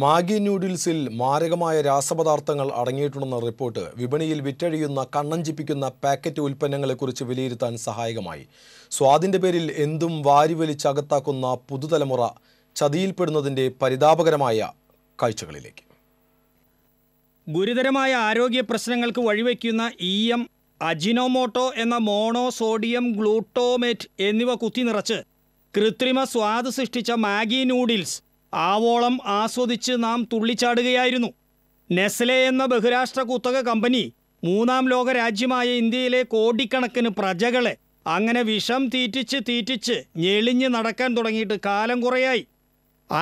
Maggi ന്യൂഡിൽസിൽ മാരകമായ രാസപദാർത്ഥങ്ങൾ അടങ്ങിയിട്ടുണ്ടെന്ന report വിപണിയിൽ വിറ്റഴിയുന്ന കണ്ണഞ്ചിപ്പിക്കുന്ന packet ഉൽപ്പന്നങ്ങളെക്കുറിച്ച് വിലയിരുത്താൻ സഹായകമായി സ്വാദിൻ്റെ പേരിൽ എന്തും വാരിവലിച്ചകത്താക്കുന്ന പുതുതലമുറ ചതിയിൽപ്പെടുന്നതിൻ്റെ പരിതാപകരമായ കാഴ്ചകളിലേക്ക് ഗുരുതരമായ ആരോഗ്യ പ്രശ്നങ്ങൾക്ക് വഴിവെക്കുന്ന ഇ എം അജിനോമോട്ടോ എന്ന മോണോ സോഡിയം ഗ്ലൂട്ടോമേറ്റ് എന്നിവ കുത്തി നിറച്ച് കൃത്രിമ സ്വാദ് സൃഷ്ടിച്ച മാഗി നൂഡിൽസ് ആവോളം ആസ്വദിച്ച് നാം തുള്ളിച്ചാടുകയായിരുന്നു നെസ്ലെ എന്ന ബഹുരാഷ്ട്ര കുത്തക കമ്പനി മൂന്നാം ലോക രാജ്യമായ ഇന്ത്യയിലെ കോടിക്കണക്കിന് പ്രജകളെ അങ്ങനെ വിഷം തീറ്റിച്ച് തീറ്റിച്ച് ഞെളിഞ്ഞ് നടക്കാൻ തുടങ്ങിയിട്ട് കാലം കുറയായി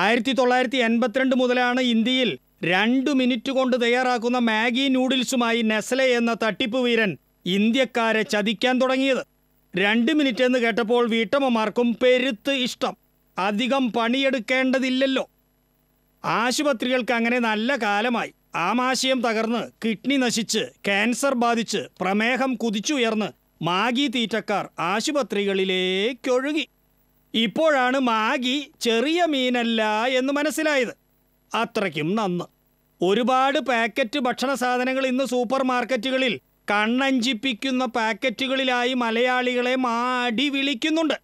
ആയിരത്തി തൊള്ളായിരത്തി എൺപത്തിരണ്ട് മുതലാണ് ഇന്ത്യയിൽ രണ്ടു മിനിറ്റ് കൊണ്ട് തയ്യാറാക്കുന്ന മാഗി നൂഡിൽസുമായി നെസ്ലെ എന്ന തട്ടിപ്പ് വീരൻ ഇന്ത്യക്കാരെ ചതിക്കാൻ തുടങ്ങിയത് രണ്ട് മിനിറ്റ് എന്ന് കേട്ടപ്പോൾ വീട്ടമ്മമാർക്കും പെരുത്ത് ഇഷ്ടം അധികം പണിയെടുക്കേണ്ടതില്ലല്ലോ ആശുപത്രികൾക്ക് അങ്ങനെ നല്ല കാലമായി ആമാശയം തകർന്ന് കിഡ്നി നശിച്ച് ക്യാൻസർ ബാധിച്ച് പ്രമേഹം കുതിച്ചുയർന്ന് മാഗി തീറ്റക്കാർ ആശുപത്രികളിലേക്കൊഴുകി ഇപ്പോഴാണ് മാഗി ചെറിയ മീനല്ല എന്ന് മനസ്സിലായത് അത്രയ്ക്കും നന്ന് ഒരുപാട് പാക്കറ്റ് ഭക്ഷണ സാധനങ്ങൾ ഇന്ന് സൂപ്പർ മാർക്കറ്റുകളിൽ കണ്ണഞ്ചിപ്പിക്കുന്ന പാക്കറ്റുകളിലായി മലയാളികളെ മാടി വിളിക്കുന്നുണ്ട്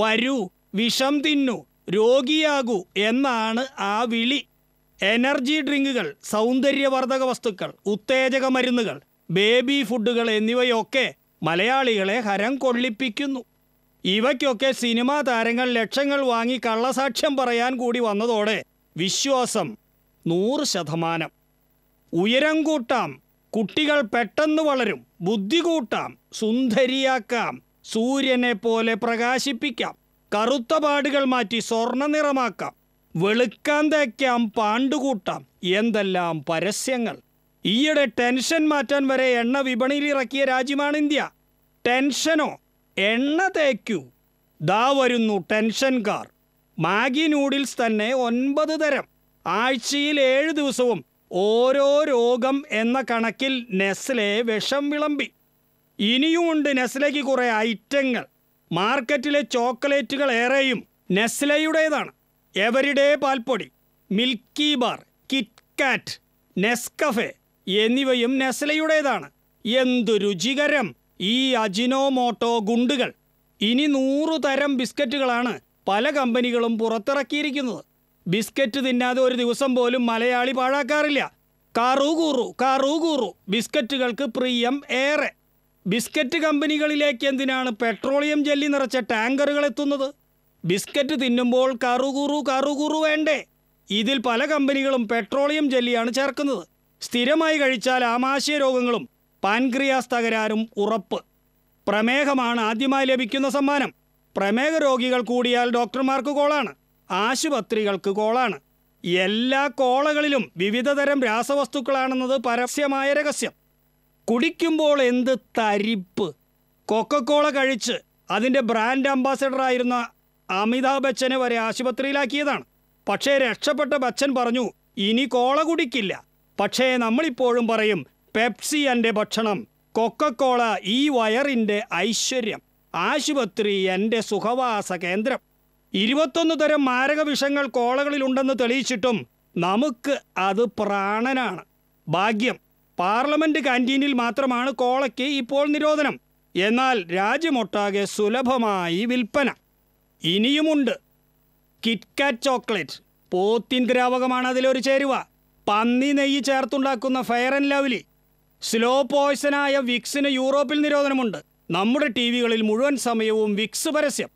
വരൂ വിഷം തിന്നു രോഗിയാകൂ എന്നാണ് ആ വിളി എനർജി ഡ്രിങ്കുകൾ സൗന്ദര്യവർദ്ധക വസ്തുക്കൾ ഉത്തേജക മരുന്നുകൾ ബേബി ഫുഡുകൾ എന്നിവയൊക്കെ മലയാളികളെ ഹരം കൊള്ളിപ്പിക്കുന്നു ഇവയ്ക്കൊക്കെ സിനിമാ താരങ്ങൾ ലക്ഷങ്ങൾ വാങ്ങി കള്ളസാക്ഷ്യം പറയാൻ കൂടി വന്നതോടെ വിശ്വാസം നൂറ് ശതമാനം ഉയരം കൂട്ടാം കുട്ടികൾ പെട്ടെന്ന് വളരും ബുദ്ധി കൂട്ടാം സുന്ദരിയാക്കാം സൂര്യനെ പോലെ പ്രകാശിപ്പിക്കാം കറുത്ത പാടുകൾ മാറ്റി സ്വർണ്ണ നിറമാക്കാം വെളുക്കാൻ തേക്കാം പാണ്ടുകൂട്ടാം എന്തെല്ലാം പരസ്യങ്ങൾ ഈയിടെ ടെൻഷൻ മാറ്റാൻ വരെ എണ്ണ വിപണിയിൽ ഇറക്കിയ രാജ്യമാണ് ഇന്ത്യ ടെൻഷനോ എണ്ണ തേക്കൂ ദാ വരുന്നു ടെൻഷൻ കാർ മാഗി നൂഡിൽസ് തന്നെ ഒൻപത് തരം ആഴ്ചയിൽ ഏഴ് ദിവസവും ഓരോ രോഗം എന്ന കണക്കിൽ നെസ്ലെ വിഷം വിളമ്പി ഇനിയുമുണ്ട് നെസ്ലയ്ക്ക് കുറേ ഐറ്റങ്ങൾ മാർക്കറ്റിലെ ചോക്ലേറ്റുകൾ ഏറെയും നെസ്ലയുടേതാണ് എവരിഡേ പാൽപ്പൊടി മിൽക്കി ബാർ കിറ്റ്കാറ്റ് നെസ്കഫെ എന്നിവയും നെസ്ലയുടേതാണ് എന്തു രുചികരം ഈ അജിനോമോട്ടോ ഗുണ്ടുകൾ ഇനി നൂറു തരം ബിസ്ക്കറ്റുകളാണ് പല കമ്പനികളും പുറത്തിറക്കിയിരിക്കുന്നത് ബിസ്ക്കറ്റ് തിന്നാതെ ഒരു ദിവസം പോലും മലയാളി പാഴാക്കാറില്ല കറുകൂറു കറുകൂറു ബിസ്ക്കറ്റുകൾക്ക് പ്രിയം ഏറെ ബിസ്ക്കറ്റ് കമ്പനികളിലേക്ക് എന്തിനാണ് പെട്രോളിയം ജെല്ലി നിറച്ച ടാങ്കറുകൾ എത്തുന്നത് ബിസ്ക്കറ്റ് തിന്നുമ്പോൾ കറുകുറു കറുകുറു വേണ്ടേ ഇതിൽ പല കമ്പനികളും പെട്രോളിയം ജെല്ലിയാണ് ചേർക്കുന്നത് സ്ഥിരമായി കഴിച്ചാൽ ആമാശയ രോഗങ്ങളും പാൻക്രിയാസ് തകരാറും ഉറപ്പ് പ്രമേഹമാണ് ആദ്യമായി ലഭിക്കുന്ന സമ്മാനം പ്രമേഹ രോഗികൾ കൂടിയാൽ ഡോക്ടർമാർക്ക് കോളാണ് ആശുപത്രികൾക്ക് കോളാണ് എല്ലാ കോളകളിലും വിവിധതരം രാസവസ്തുക്കളാണെന്നത് പരസ്യമായ രഹസ്യം കുടിക്കുമ്പോൾ എന്ത് തരിപ്പ് കൊക്കക്കോള കഴിച്ച് അതിൻ്റെ ബ്രാൻഡ് അംബാസഡറായിരുന്ന അമിതാഭ് ബച്ചനെ വരെ ആശുപത്രിയിലാക്കിയതാണ് പക്ഷേ രക്ഷപ്പെട്ട ബച്ചൻ പറഞ്ഞു ഇനി കോള കുടിക്കില്ല പക്ഷേ നമ്മളിപ്പോഴും പറയും പെപ്സി എൻ്റെ ഭക്ഷണം കൊക്കക്കോള ഈ വയറിൻ്റെ ഐശ്വര്യം ആശുപത്രി എൻ്റെ സുഖവാസ കേന്ദ്രം ഇരുപത്തൊന്ന് തരം വിഷങ്ങൾ കോളകളിലുണ്ടെന്ന് തെളിയിച്ചിട്ടും നമുക്ക് അത് പ്രാണനാണ് ഭാഗ്യം പാർലമെന്റ് കാന്റീനിൽ മാത്രമാണ് കോളയ്ക്ക് ഇപ്പോൾ നിരോധനം എന്നാൽ രാജ്യമൊട്ടാകെ സുലഭമായി വിൽപ്പന ഇനിയുമുണ്ട് കിറ്റ്കാറ്റ് ചോക്ലേറ്റ് പോത്തിൻ ദ്രാവകമാണ് അതിലൊരു ചേരുവ പന്നി നെയ്യ് ചേർത്തുണ്ടാക്കുന്ന ഫയർ ആൻഡ് ലവ്ലി സ്ലോ പോയ്സനായ വിക്സിന് യൂറോപ്പിൽ നിരോധനമുണ്ട് നമ്മുടെ ടി വികളിൽ മുഴുവൻ സമയവും വിക്സ് പരസ്യം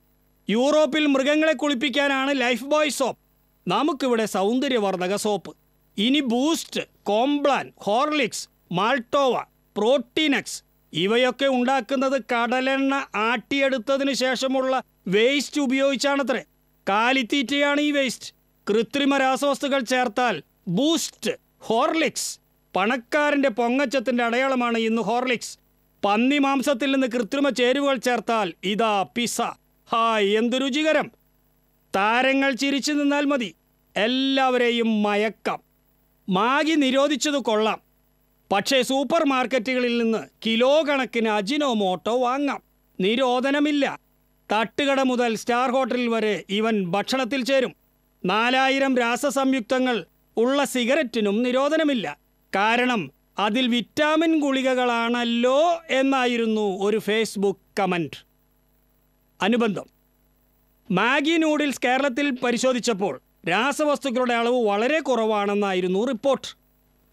യൂറോപ്പിൽ മൃഗങ്ങളെ കുളിപ്പിക്കാനാണ് ലൈഫ് ബോയ് സോപ്പ് നമുക്കിവിടെ സൗന്ദര്യവർദ്ധക സോപ്പ് ഇനി Boost Complan Horlicks Maltova Protinex ഇവയൊക്കെ ഉണ്ടാക്കുന്നത് കടലെണ്ണ ആട്ടിയെടുത്തതിന് ശേഷമുള്ള വേസ്റ്റ് ഉപയോഗിച്ചാണത്രേ കാലിത്തീറ്റയാണ് ഈ വേസ്റ്റ് കൃത്രിമ രാസവസ്തുക്കൾ ചേർത്താൽ ബൂസ്റ്റ് ഹോർലിക്സ് പണക്കാരൻ്റെ പൊങ്ങച്ചത്തിൻ്റെ അടയാളമാണ് ഇന്ന് ഹോർലിക്സ് പന്നി മാംസത്തിൽ നിന്ന് കൃത്രിമ ചേരുവകൾ ചേർത്താൽ ഇതാ പിസ ഹായ് എന്ത് രുചികരം താരങ്ങൾ ചിരിച്ചു നിന്നാൽ മതി എല്ലാവരെയും മയക്കം മാഗി നിരോധിച്ചത് കൊള്ളാം പക്ഷേ സൂപ്പർ മാർക്കറ്റുകളിൽ നിന്ന് കിലോ കണക്കിന് അജിനോമോട്ടോ വാങ്ങാം നിരോധനമില്ല തട്ടുകട മുതൽ സ്റ്റാർ ഹോട്ടൽ വരെ ഇവൻ ഭക്ഷണത്തിൽ ചേരും നാലായിരം രാസസംയുക്തങ്ങൾ ഉള്ള സിഗരറ്റിനും നിരോധനമില്ല കാരണം അതിൽ വിറ്റാമിൻ ഗുളികകളാണല്ലോ എന്നായിരുന്നു ഒരു ഫേസ്ബുക്ക് കമൻറ്റ് അനുബന്ധം മാഗി നൂഡിൽസ് കേരളത്തിൽ പരിശോധിച്ചപ്പോൾ രാസവസ്തുക്കളുടെ അളവ് വളരെ കുറവാണെന്നായിരുന്നു റിപ്പോർട്ട്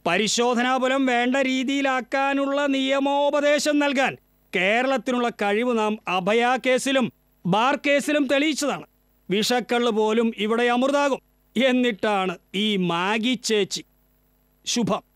പരിശോധനാഫലം വേണ്ട രീതിയിലാക്കാനുള്ള നിയമോപദേശം നൽകാൻ കേരളത്തിനുള്ള കഴിവ് നാം അഭയ കേസിലും ബാർ കേസിലും തെളിയിച്ചതാണ് വിഷക്കള് പോലും ഇവിടെ അമൃതാകും എന്നിട്ടാണ് ഈ മാഗി ചേച്ചി ശുഭം